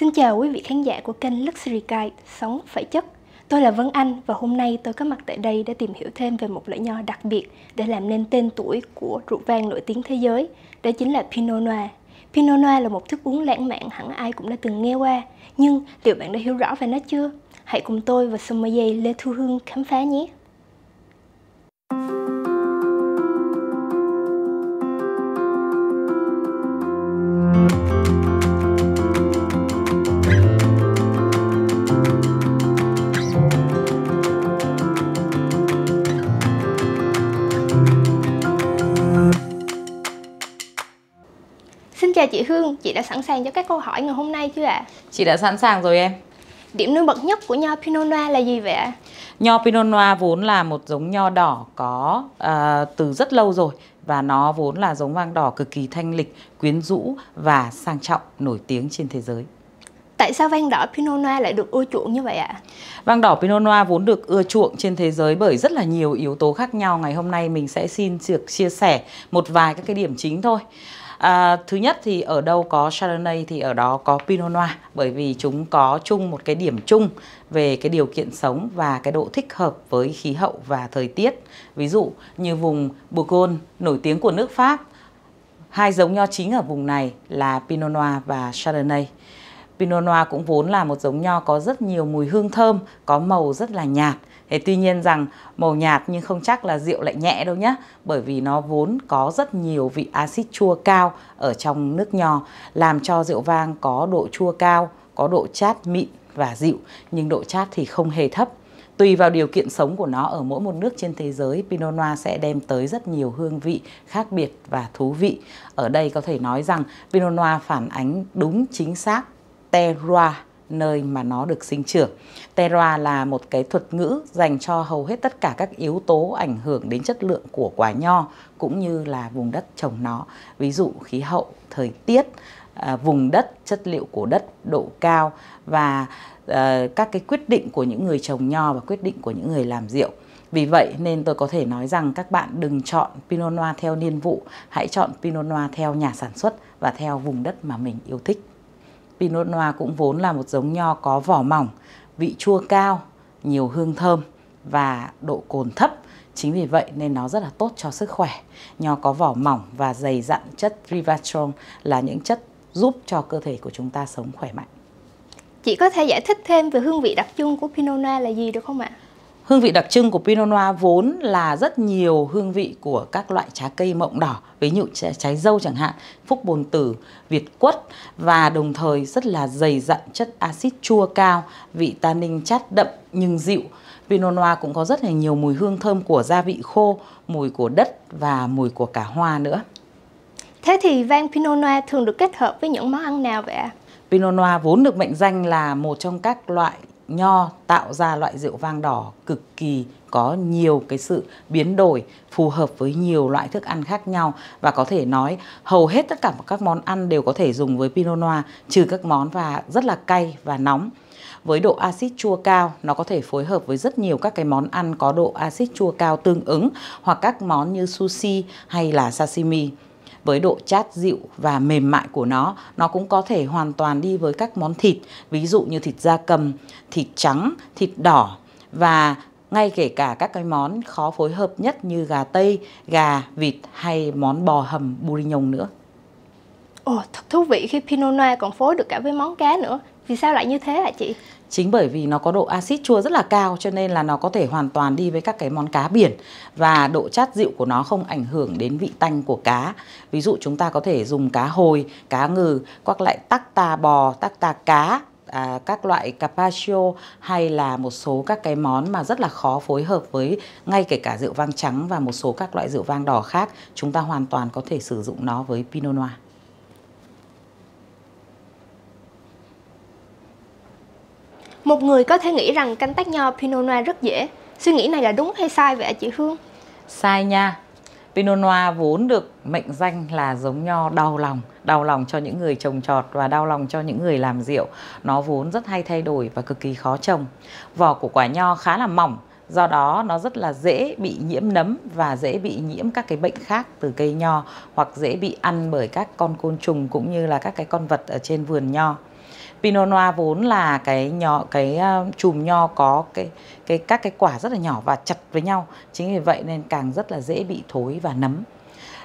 Xin chào quý vị khán giả của kênh Luxury Guide Sống Phải Chất Tôi là Vân Anh và hôm nay tôi có mặt tại đây để tìm hiểu thêm về một loại nho đặc biệt để làm nên tên tuổi của rượu vang nổi tiếng thế giới, đó chính là Pinot Noir. Pinot Noir là một thức uống lãng mạn hẳn ai cũng đã từng nghe qua, nhưng liệu bạn đã hiểu rõ về nó chưa? Hãy cùng tôi và sommelier Lê Thu Hương khám phá nhé! chào chị Hương, chị đã sẵn sàng cho các câu hỏi ngày hôm nay chưa ạ? À? Chị đã sẵn sàng rồi em. Điểm nổi bật nhất của nho Pinot Noir là gì vậy ạ? Nho Pinot Noir vốn là một giống nho đỏ có uh, từ rất lâu rồi và nó vốn là giống vang đỏ cực kỳ thanh lịch, quyến rũ và sang trọng nổi tiếng trên thế giới. Tại sao vang đỏ Pinot Noir lại được ưa chuộng như vậy ạ? Vang đỏ Pinot Noir vốn được ưa chuộng trên thế giới bởi rất là nhiều yếu tố khác nhau. Ngày hôm nay mình sẽ xin được chia sẻ một vài các cái điểm chính thôi. À, thứ nhất thì ở đâu có Chardonnay thì ở đó có Pinot Noir bởi vì chúng có chung một cái điểm chung về cái điều kiện sống và cái độ thích hợp với khí hậu và thời tiết. Ví dụ như vùng Bourgogne nổi tiếng của nước Pháp, hai giống nho chính ở vùng này là Pinot Noir và Chardonnay. Pinot Noir cũng vốn là một giống nho có rất nhiều mùi hương thơm, có màu rất là nhạt Thế tuy nhiên rằng màu nhạt nhưng không chắc là rượu lại nhẹ đâu nhé bởi vì nó vốn có rất nhiều vị axit chua cao ở trong nước nho làm cho rượu vang có độ chua cao, có độ chát mịn và dịu nhưng độ chát thì không hề thấp. Tùy vào điều kiện sống của nó ở mỗi một nước trên thế giới, Pinot Noir sẽ đem tới rất nhiều hương vị khác biệt và thú vị. Ở đây có thể nói rằng Pinot Noir phản ánh đúng chính xác terroir nơi mà nó được sinh trưởng. Terroir là một cái thuật ngữ dành cho hầu hết tất cả các yếu tố ảnh hưởng đến chất lượng của quả nho cũng như là vùng đất trồng nó. Ví dụ khí hậu, thời tiết, à, vùng đất, chất liệu của đất, độ cao và à, các cái quyết định của những người trồng nho và quyết định của những người làm rượu. Vì vậy nên tôi có thể nói rằng các bạn đừng chọn Pinot Noir theo niên vụ, hãy chọn Pinot Noir theo nhà sản xuất và theo vùng đất mà mình yêu thích. Pinot Noir cũng vốn là một giống nho có vỏ mỏng, vị chua cao, nhiều hương thơm và độ cồn thấp. Chính vì vậy nên nó rất là tốt cho sức khỏe. Nho có vỏ mỏng và dày dặn chất rivatrol là những chất giúp cho cơ thể của chúng ta sống khỏe mạnh. Chị có thể giải thích thêm về hương vị đặc trưng của Pinot Noir là gì được không ạ? Hương vị đặc trưng của Pinot Noir vốn là rất nhiều hương vị của các loại trái cây mộng đỏ, ví dụ trái, dâu chẳng hạn, phúc bồn tử, việt quất và đồng thời rất là dày dặn chất axit chua cao, vị tannin chát đậm nhưng dịu. Pinot Noir cũng có rất là nhiều mùi hương thơm của gia vị khô, mùi của đất và mùi của cả hoa nữa. Thế thì vang Pinot Noir thường được kết hợp với những món ăn nào vậy ạ? Pinot Noir vốn được mệnh danh là một trong các loại nho tạo ra loại rượu vang đỏ cực kỳ có nhiều cái sự biến đổi phù hợp với nhiều loại thức ăn khác nhau và có thể nói hầu hết tất cả các món ăn đều có thể dùng với Pinot Noir trừ các món và rất là cay và nóng với độ axit chua cao nó có thể phối hợp với rất nhiều các cái món ăn có độ axit chua cao tương ứng hoặc các món như sushi hay là sashimi với độ chát dịu và mềm mại của nó. Nó cũng có thể hoàn toàn đi với các món thịt, ví dụ như thịt da cầm, thịt trắng, thịt đỏ và ngay kể cả các cái món khó phối hợp nhất như gà tây, gà, vịt hay món bò hầm bourguignon nữa. Ồ, thật thú vị khi Pinot Noir còn phối được cả với món cá nữa. Vì sao lại như thế hả chị? chính bởi vì nó có độ axit chua rất là cao cho nên là nó có thể hoàn toàn đi với các cái món cá biển và độ chát dịu của nó không ảnh hưởng đến vị tanh của cá ví dụ chúng ta có thể dùng cá hồi cá ngừ các loại tắc tà bò tắc tà cá à, các loại carpaccio hay là một số các cái món mà rất là khó phối hợp với ngay kể cả rượu vang trắng và một số các loại rượu vang đỏ khác chúng ta hoàn toàn có thể sử dụng nó với pinot noir Một người có thể nghĩ rằng canh tác nho Pinot Noir rất dễ. Suy nghĩ này là đúng hay sai vậy chị Hương? Sai nha. Pinot Noir vốn được mệnh danh là giống nho đau lòng, đau lòng cho những người trồng trọt và đau lòng cho những người làm rượu. Nó vốn rất hay thay đổi và cực kỳ khó trồng. Vỏ của quả nho khá là mỏng, do đó nó rất là dễ bị nhiễm nấm và dễ bị nhiễm các cái bệnh khác từ cây nho hoặc dễ bị ăn bởi các con côn trùng cũng như là các cái con vật ở trên vườn nho. Pinot Noir vốn là cái nhỏ cái ờ, chùm nho có cái cái các cái quả rất là nhỏ và chặt với nhau. Chính vì vậy nên càng rất là dễ bị thối và nấm.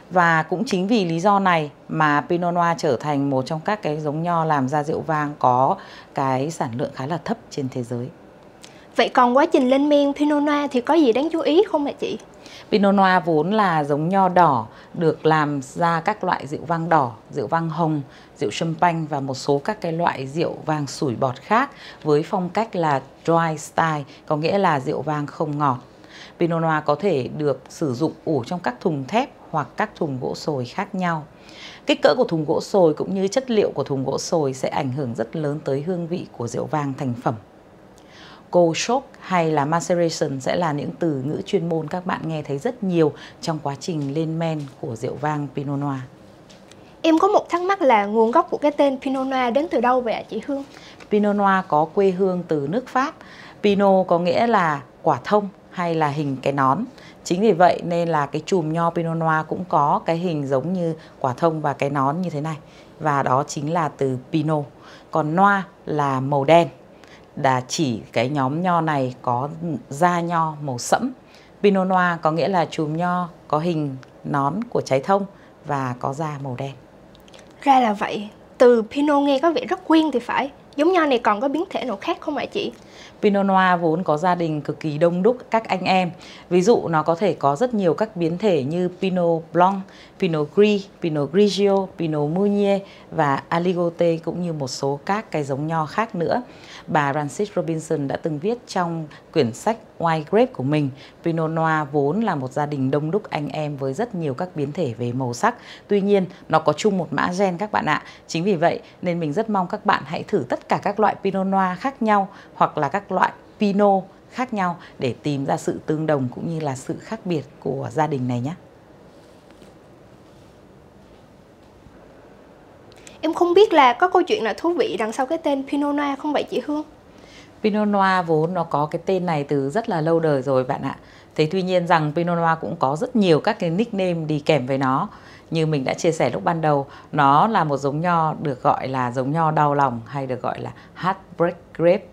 Và cũng chính vì lý do này mà Pinot Noir trở thành một trong các cái giống nho làm ra rượu vang có cái sản lượng khá là thấp trên thế giới. Vậy còn quá trình lên men Pinot Noir thì có gì đáng chú ý không ạ chị? Pinot Noir vốn là giống nho đỏ được làm ra các loại rượu vang đỏ, rượu vang hồng, rượu champagne và một số các cái loại rượu vang sủi bọt khác với phong cách là dry style, có nghĩa là rượu vang không ngọt. Pinot Noir có thể được sử dụng ủ trong các thùng thép hoặc các thùng gỗ sồi khác nhau. Kích cỡ của thùng gỗ sồi cũng như chất liệu của thùng gỗ sồi sẽ ảnh hưởng rất lớn tới hương vị của rượu vang thành phẩm cô shock hay là maceration sẽ là những từ ngữ chuyên môn các bạn nghe thấy rất nhiều trong quá trình lên men của rượu vang Pinot Noir. Em có một thắc mắc là nguồn gốc của cái tên Pinot Noir đến từ đâu vậy ạ chị Hương? Pinot Noir có quê hương từ nước Pháp. Pinot có nghĩa là quả thông hay là hình cái nón. Chính vì vậy nên là cái chùm nho Pinot Noir cũng có cái hình giống như quả thông và cái nón như thế này. Và đó chính là từ Pinot. Còn Noir là màu đen là chỉ cái nhóm nho này có da nho màu sẫm. Pinot Noir có nghĩa là chùm nho có hình nón của trái thông và có da màu đen. Ra là vậy, từ Pinot nghe có vẻ rất quen thì phải. Giống nho này còn có biến thể nào khác không ạ chị? Pinot Noir vốn có gia đình cực kỳ đông đúc các anh em. Ví dụ nó có thể có rất nhiều các biến thể như Pinot Blanc, Pinot Gris, Pinot Grigio, Pinot Meunier và Aligoté cũng như một số các cái giống nho khác nữa. Bà Francis Robinson đã từng viết trong quyển sách White Grape của mình, Pinot Noir vốn là một gia đình đông đúc anh em với rất nhiều các biến thể về màu sắc. Tuy nhiên, nó có chung một mã gen các bạn ạ. Chính vì vậy nên mình rất mong các bạn hãy thử tất cả các loại Pinot Noir khác nhau hoặc là các loại Pinot khác nhau để tìm ra sự tương đồng cũng như là sự khác biệt của gia đình này nhé. Em không biết là có câu chuyện nào thú vị đằng sau cái tên Pinot Noir không vậy chị Hương? Pinot Noir vốn nó có cái tên này từ rất là lâu đời rồi bạn ạ. Thế tuy nhiên rằng Pinot Noir cũng có rất nhiều các cái nickname đi kèm với nó. Như mình đã chia sẻ lúc ban đầu, nó là một giống nho được gọi là giống nho đau lòng hay được gọi là heartbreak grape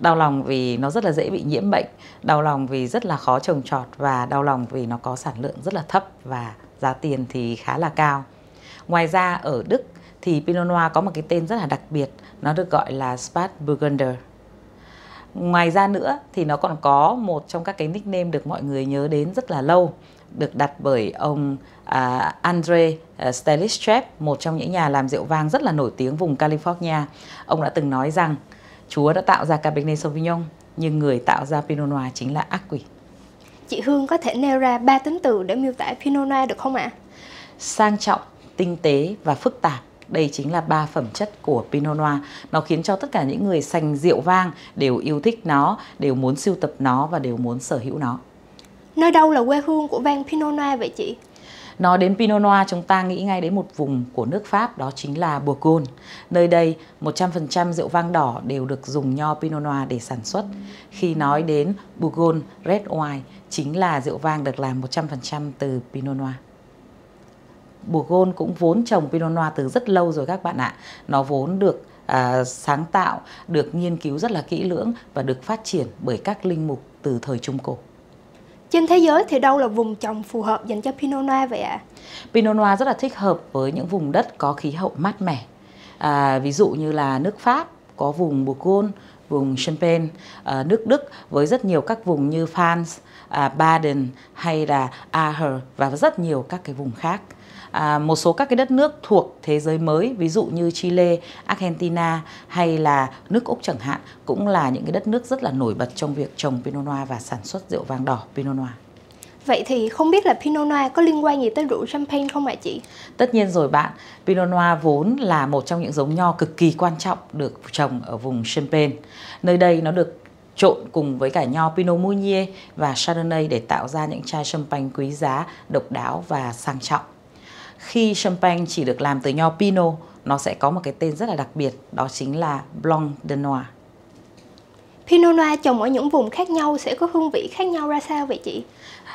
đau lòng vì nó rất là dễ bị nhiễm bệnh đau lòng vì rất là khó trồng trọt và đau lòng vì nó có sản lượng rất là thấp và giá tiền thì khá là cao ngoài ra ở đức thì Pinot Noir có một cái tên rất là đặc biệt nó được gọi là Spat Burgunder ngoài ra nữa thì nó còn có một trong các cái nickname được mọi người nhớ đến rất là lâu được đặt bởi ông à, Andre à, Stelischep, một trong những nhà làm rượu vang rất là nổi tiếng vùng California. Ông đã từng nói rằng Chúa đã tạo ra Cabernet Sauvignon nhưng người tạo ra Pinot Noir chính là ác quỷ. Chị Hương có thể nêu ra ba tính từ để miêu tả Pinot Noir được không ạ? Sang trọng, tinh tế và phức tạp. Đây chính là ba phẩm chất của Pinot Noir. Nó khiến cho tất cả những người sành rượu vang đều yêu thích nó, đều muốn sưu tập nó và đều muốn sở hữu nó. Nơi đâu là quê hương của vang Pinot Noir vậy chị? Nói đến Pinot Noir chúng ta nghĩ ngay đến một vùng của nước Pháp đó chính là Bourgogne. Nơi đây 100% rượu vang đỏ đều được dùng nho Pinot Noir để sản xuất. Khi nói đến Bourgogne Red Wine chính là rượu vang được làm 100% từ Pinot Noir. Bourgogne cũng vốn trồng Pinot Noir từ rất lâu rồi các bạn ạ. Nó vốn được à, sáng tạo, được nghiên cứu rất là kỹ lưỡng và được phát triển bởi các linh mục từ thời Trung Cổ. Trên thế giới thì đâu là vùng trồng phù hợp dành cho Pinot Noir vậy ạ? À? Pinot Noir rất là thích hợp với những vùng đất có khí hậu mát mẻ. À, ví dụ như là nước Pháp có vùng Bourgogne, vùng Champagne, à, nước Đức với rất nhiều các vùng như France, à, Baden hay là Ahr và rất nhiều các cái vùng khác à, một số các cái đất nước thuộc thế giới mới ví dụ như Chile, Argentina hay là nước Úc chẳng hạn cũng là những cái đất nước rất là nổi bật trong việc trồng Pinot Noir và sản xuất rượu vang đỏ Pinot Noir. Vậy thì không biết là Pinot Noir có liên quan gì tới rượu champagne không ạ chị? Tất nhiên rồi bạn, Pinot Noir vốn là một trong những giống nho cực kỳ quan trọng được trồng ở vùng Champagne. Nơi đây nó được trộn cùng với cả nho Pinot Meunier và Chardonnay để tạo ra những chai champagne quý giá, độc đáo và sang trọng khi champagne chỉ được làm từ nho Pinot nó sẽ có một cái tên rất là đặc biệt đó chính là Blanc de Noir. Pinot Noir trồng ở những vùng khác nhau sẽ có hương vị khác nhau ra sao vậy chị?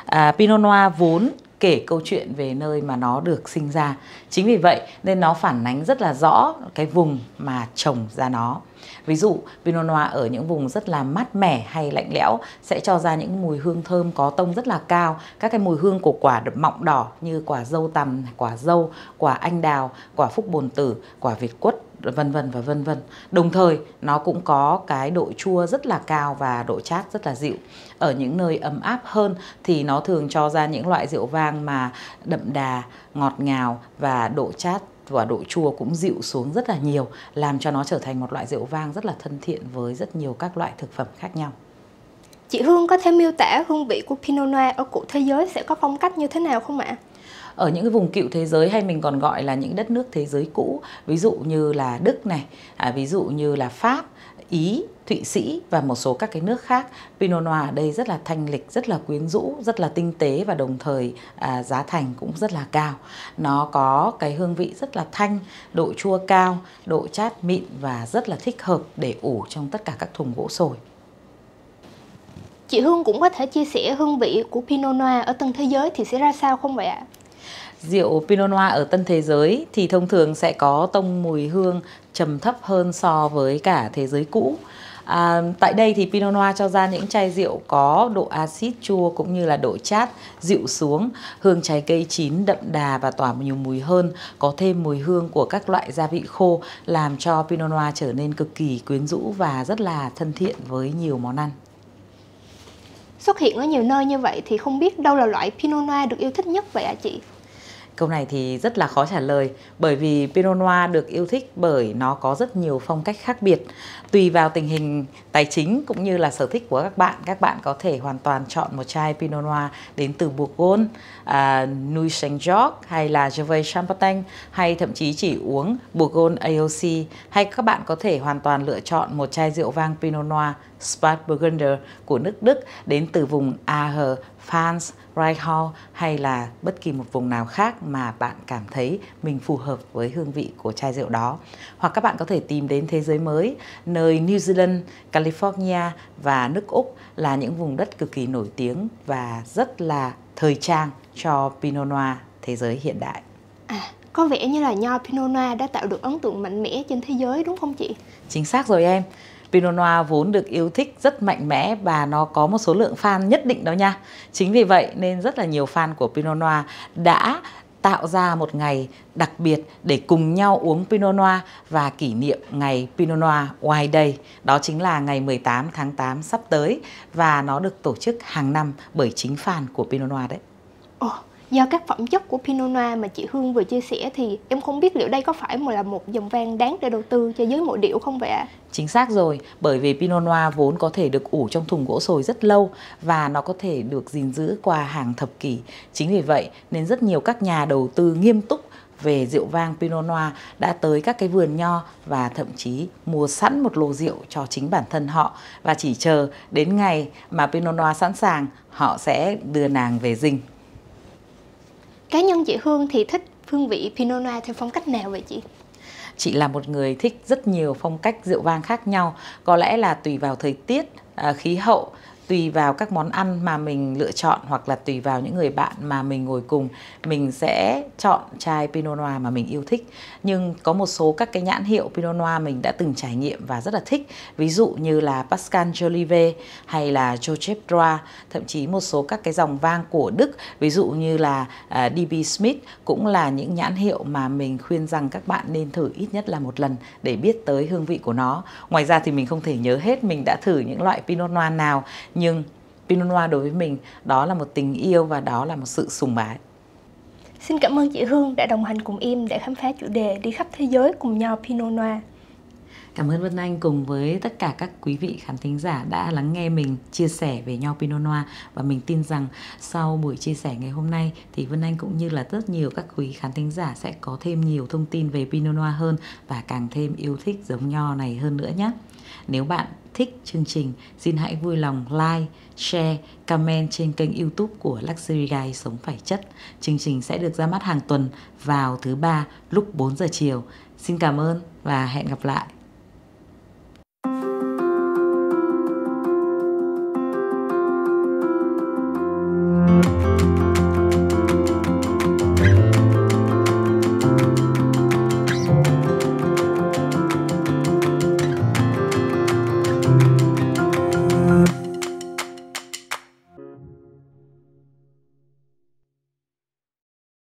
À, Pinot Noir vốn kể câu chuyện về nơi mà nó được sinh ra chính vì vậy nên nó phản ánh rất là rõ cái vùng mà trồng ra nó ví dụ Pinot Noir ở những vùng rất là mát mẻ hay lạnh lẽo sẽ cho ra những mùi hương thơm có tông rất là cao các cái mùi hương của quả mọng đỏ như quả dâu tằm quả dâu quả anh đào quả phúc bồn tử quả việt quất vân vân và vân vân. Đồng thời nó cũng có cái độ chua rất là cao và độ chát rất là dịu. Ở những nơi ấm áp hơn thì nó thường cho ra những loại rượu vang mà đậm đà, ngọt ngào và độ chát và độ chua cũng dịu xuống rất là nhiều, làm cho nó trở thành một loại rượu vang rất là thân thiện với rất nhiều các loại thực phẩm khác nhau. Chị Hương có thể miêu tả hương vị của Pinot Noir ở cụ thế giới sẽ có phong cách như thế nào không ạ? ở những cái vùng cựu thế giới hay mình còn gọi là những đất nước thế giới cũ ví dụ như là đức này à, ví dụ như là pháp ý Thụy Sĩ và một số các cái nước khác. Pinot Noir ở đây rất là thanh lịch, rất là quyến rũ, rất là tinh tế và đồng thời à, giá thành cũng rất là cao. Nó có cái hương vị rất là thanh, độ chua cao, độ chát mịn và rất là thích hợp để ủ trong tất cả các thùng gỗ sồi. Chị Hương cũng có thể chia sẻ hương vị của Pinot Noir ở từng thế giới thì sẽ ra sao không vậy ạ? rượu Pinot Noir ở tân thế giới thì thông thường sẽ có tông mùi hương trầm thấp hơn so với cả thế giới cũ. À, tại đây thì Pinot Noir cho ra những chai rượu có độ axit chua cũng như là độ chát, dịu xuống, hương trái cây chín đậm đà và tỏa nhiều mùi hơn, có thêm mùi hương của các loại gia vị khô làm cho Pinot Noir trở nên cực kỳ quyến rũ và rất là thân thiện với nhiều món ăn. Xuất hiện ở nhiều nơi như vậy thì không biết đâu là loại Pinot Noir được yêu thích nhất vậy ạ à chị? Câu này thì rất là khó trả lời bởi vì Pinot Noir được yêu thích bởi nó có rất nhiều phong cách khác biệt. Tùy vào tình hình tài chính cũng như là sở thích của các bạn, các bạn có thể hoàn toàn chọn một chai Pinot Noir đến từ Bourgogne, à, Nuit Saint-Georges hay là Gervais Champagne hay thậm chí chỉ uống Bourgogne AOC hay các bạn có thể hoàn toàn lựa chọn một chai rượu vang Pinot Noir Spat Burgunder của nước Đức đến từ vùng AH Fans, France, Hall hay là bất kỳ một vùng nào khác mà bạn cảm thấy mình phù hợp với hương vị của chai rượu đó. Hoặc các bạn có thể tìm đến thế giới mới, nơi New Zealand, California và nước Úc là những vùng đất cực kỳ nổi tiếng và rất là thời trang cho Pinot Noir thế giới hiện đại. À, có vẻ như là nho Pinot Noir đã tạo được ấn tượng mạnh mẽ trên thế giới đúng không chị? Chính xác rồi em. Pinot Noir vốn được yêu thích rất mạnh mẽ và nó có một số lượng fan nhất định đó nha. Chính vì vậy nên rất là nhiều fan của Pinot Noir đã tạo ra một ngày đặc biệt để cùng nhau uống Pinot Noir và kỷ niệm ngày Pinot Noir Wine Day. Đó chính là ngày 18 tháng 8 sắp tới và nó được tổ chức hàng năm bởi chính fan của Pinot Noir đấy. Oh do các phẩm chất của Pinot Noir mà chị Hương vừa chia sẻ thì em không biết liệu đây có phải mà là một dòng vang đáng để đầu tư cho giới mộ điệu không vậy ạ? Chính xác rồi, bởi vì Pinot Noir vốn có thể được ủ trong thùng gỗ sồi rất lâu và nó có thể được gìn giữ qua hàng thập kỷ. Chính vì vậy nên rất nhiều các nhà đầu tư nghiêm túc về rượu vang Pinot Noir đã tới các cái vườn nho và thậm chí mua sẵn một lô rượu cho chính bản thân họ và chỉ chờ đến ngày mà Pinot Noir sẵn sàng họ sẽ đưa nàng về dinh cá nhân chị Hương thì thích hương vị Pinot Noir theo phong cách nào vậy chị? Chị là một người thích rất nhiều phong cách rượu vang khác nhau, có lẽ là tùy vào thời tiết, à, khí hậu tùy vào các món ăn mà mình lựa chọn hoặc là tùy vào những người bạn mà mình ngồi cùng mình sẽ chọn chai Pinot Noir mà mình yêu thích nhưng có một số các cái nhãn hiệu Pinot Noir mình đã từng trải nghiệm và rất là thích ví dụ như là Pascal Jolivet hay là Joseph Dra thậm chí một số các cái dòng vang của Đức ví dụ như là uh, à, DB Smith cũng là những nhãn hiệu mà mình khuyên rằng các bạn nên thử ít nhất là một lần để biết tới hương vị của nó ngoài ra thì mình không thể nhớ hết mình đã thử những loại Pinot Noir nào nhưng Pinot Noir đối với mình đó là một tình yêu và đó là một sự sùng bái. Xin cảm ơn chị Hương đã đồng hành cùng em để khám phá chủ đề đi khắp thế giới cùng nhau Pinot Noir. Cảm ơn Vân Anh cùng với tất cả các quý vị khán thính giả đã lắng nghe mình chia sẻ về nho Pinot Noir và mình tin rằng sau buổi chia sẻ ngày hôm nay thì Vân Anh cũng như là rất nhiều các quý khán thính giả sẽ có thêm nhiều thông tin về Pinot Noir hơn và càng thêm yêu thích giống nho này hơn nữa nhé. Nếu bạn thích chương trình, xin hãy vui lòng like, share, comment trên kênh youtube của Luxury Guy Sống Phải Chất. Chương trình sẽ được ra mắt hàng tuần vào thứ ba lúc 4 giờ chiều. Xin cảm ơn và hẹn gặp lại.